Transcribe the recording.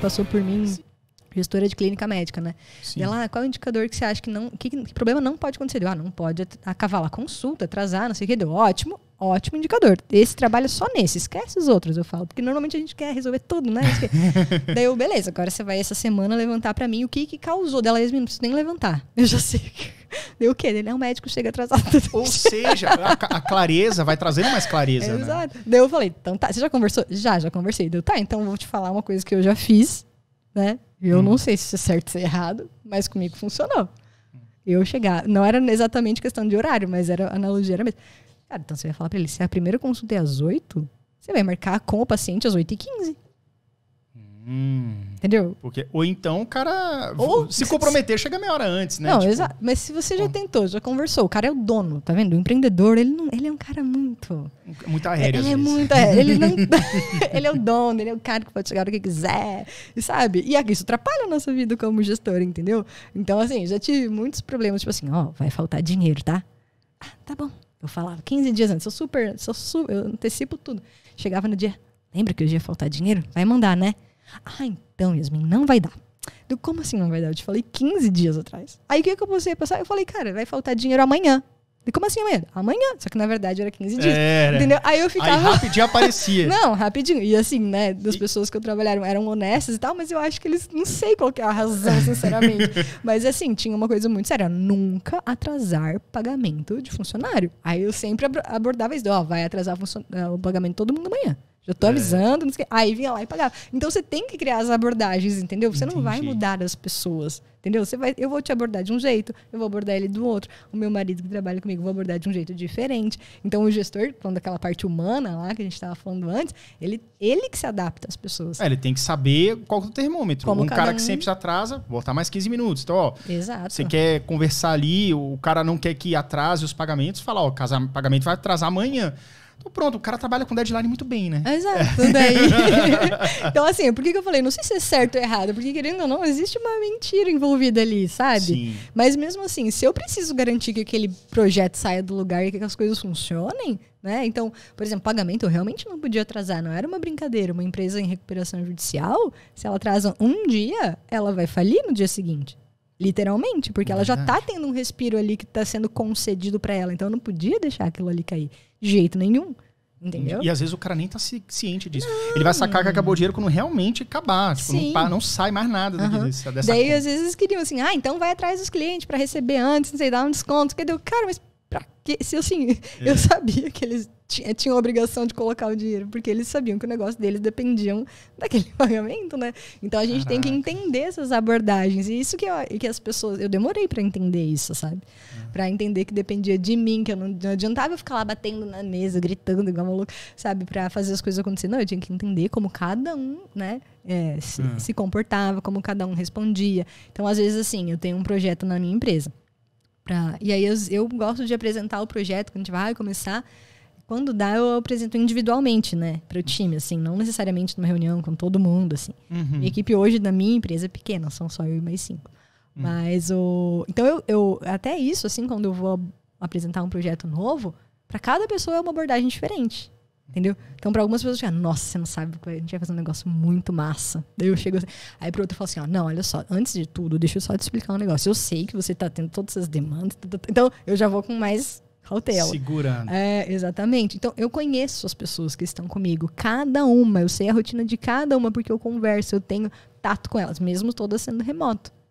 passou por mim gestora de clínica médica, né? Sim. E ela, ah, qual é o indicador que você acha que não, que, que problema não pode acontecer? ah, não pode acavalar consulta, atrasar, não sei o que. Deu, ótimo, ótimo indicador. Esse trabalho é só nesse, esquece os outros, eu falo, porque normalmente a gente quer resolver tudo, né? Daí eu, beleza, agora você vai essa semana levantar para mim o que que causou dela, Yasmin, não preciso nem levantar. Eu já sei. Deu o quê? Ele é ah, um médico, chega atrasado. Ou seja, a, a, clareza vai trazendo mais clareza, é, né? Exato. Daí eu falei, então tá, você já conversou? Já, já conversei. Deu, tá, então vou te falar uma coisa que eu já fiz, né? Eu hum. não sei se isso é certo ou se é errado, mas comigo funcionou. Eu chegar, não era exatamente questão de horário, mas era a analogia era mesmo. Cara, então você vai falar para ele, se a primeira consulta é às 8, você vai marcar com o paciente às 8h15. Hum. Entendeu? Porque, ou então o cara ou, se comprometer, se... chega meia hora antes, né? Não, tipo... exato. Mas se você já tentou, já conversou, o cara é o dono, tá vendo? O empreendedor, ele, não, ele é um cara muito. É muito aéreo. Ele é, é muito aéreo. Ele, não, ele é o dono, ele é o cara que pode chegar o que quiser, sabe? E isso atrapalha a nossa vida como gestor, entendeu? Então, assim, já tive muitos problemas, tipo assim, ó, vai faltar dinheiro, tá? Ah, tá bom. Eu falava 15 dias antes, eu super, sou super, eu antecipo tudo. Chegava no dia, lembra que hoje ia faltar dinheiro? Vai mandar, né? Ah, então, Yasmin, não vai dar. Do como assim não vai dar? Eu te falei 15 dias atrás. Aí o que, que eu comecei a pensar? Eu falei, cara, vai faltar dinheiro amanhã. E como assim amanhã? Amanhã. Só que na verdade era 15 dias. Era. É, né? Entendeu? Aí eu ficava. Aí rapidinho aparecia. não, rapidinho. E assim, né? Das pessoas que eu trabalharam eram honestas e tal, mas eu acho que eles. Não sei qual que é a razão, sinceramente. mas assim, tinha uma coisa muito séria. Nunca atrasar pagamento de funcionário. Aí eu sempre abordava isso. Ó, oh, vai atrasar eh, o pagamento de todo mundo amanhã. Já tô é. avisando. É. Aí vinha lá e pagava. Então você tem que criar as abordagens, entendeu? Você Entendi. não vai mudar as pessoas. Entendeu? Você vai, eu vou te abordar de um jeito, eu vou abordar ele do outro. O meu marido que trabalha comigo, vou abordar de um jeito diferente. Então o gestor, quando aquela parte humana lá que a gente estava falando antes, ele, ele que se adapta às pessoas. É, ele tem que saber qual é o termômetro. Como um cara um... que sempre se atrasa, botar mais 15 minutos. Então, ó, Exato. você quer conversar ali, o cara não quer que atrase os pagamentos, fala, ó, o pagamento vai atrasar amanhã. Então pronto, o cara trabalha com deadline muito bem, né? Exato, é. daí. então assim, por que, que eu falei? Não sei se é certo ou errado, porque querendo ou não, existe uma mentira envolvida ali, sabe? Sim. Mas mesmo assim, se eu preciso garantir que aquele projeto saia do lugar e que as coisas funcionem, né? Então, por exemplo, pagamento eu realmente não podia atrasar, não era uma brincadeira. Uma empresa em recuperação judicial, se ela atrasa um dia, ela vai falir no dia seguinte. Literalmente, porque ela já tá tendo um respiro ali que tá sendo concedido para ela. Então eu não podia deixar aquilo ali cair. De jeito nenhum. Entendeu? E às vezes o cara nem tá ciente disso. Não. Ele vai sacar que acabou o dinheiro quando realmente acabar. Tipo, não, pá, não, sai mais nada uhum. dessa, dessa Daí, conta. às vezes, queriam assim, ah, então vai atrás dos clientes para receber antes, não sei, dar um desconto. Cadê o cara? Mas pra quê? Se assim, é. eu sabia que eles tinha a obrigação de colocar o dinheiro, porque eles sabiam que o negócio deles dependiam daquele pagamento, né? Então a gente Caraca. tem que entender essas abordagens. E isso que, eu, que as pessoas. Eu demorei para entender isso, sabe? Uhum. Para entender que dependia de mim, que eu não, não adiantava eu ficar lá batendo na mesa, gritando igual maluco, sabe? Para fazer as coisas acontecer. Não, eu tinha que entender como cada um, né? É, se, uhum. se comportava, como cada um respondia. Então, às vezes, assim, eu tenho um projeto na minha empresa. Pra, e aí eu, eu, gosto de apresentar o projeto quando a gente vai começar quando dá, eu apresento individualmente, né? Para o time, assim, não necessariamente numa reunião com todo mundo, assim. Uhum. Minha equipe hoje da minha empresa é pequena, são só eu e mais cinco. Uhum. Mas o. Então eu, eu. Até isso, assim, quando eu vou apresentar um projeto novo, para cada pessoa é uma abordagem diferente. Entendeu? Então, para algumas pessoas, já, nossa, você não sabe, a gente vai fazer um negócio muito massa. Daí eu chego assim. Aí pro outro eu falo assim: ó, não, olha só, antes de tudo, deixa eu só te explicar um negócio. Eu sei que você tá tendo todas essas demandas. Então, eu já vou com mais Cautela. Segurando. É, exatamente. Então, eu conheço as pessoas que estão comigo. Cada uma, eu sei a rotina de cada uma, porque eu converso, eu tenho tato com elas, mesmo todas sendo remoto.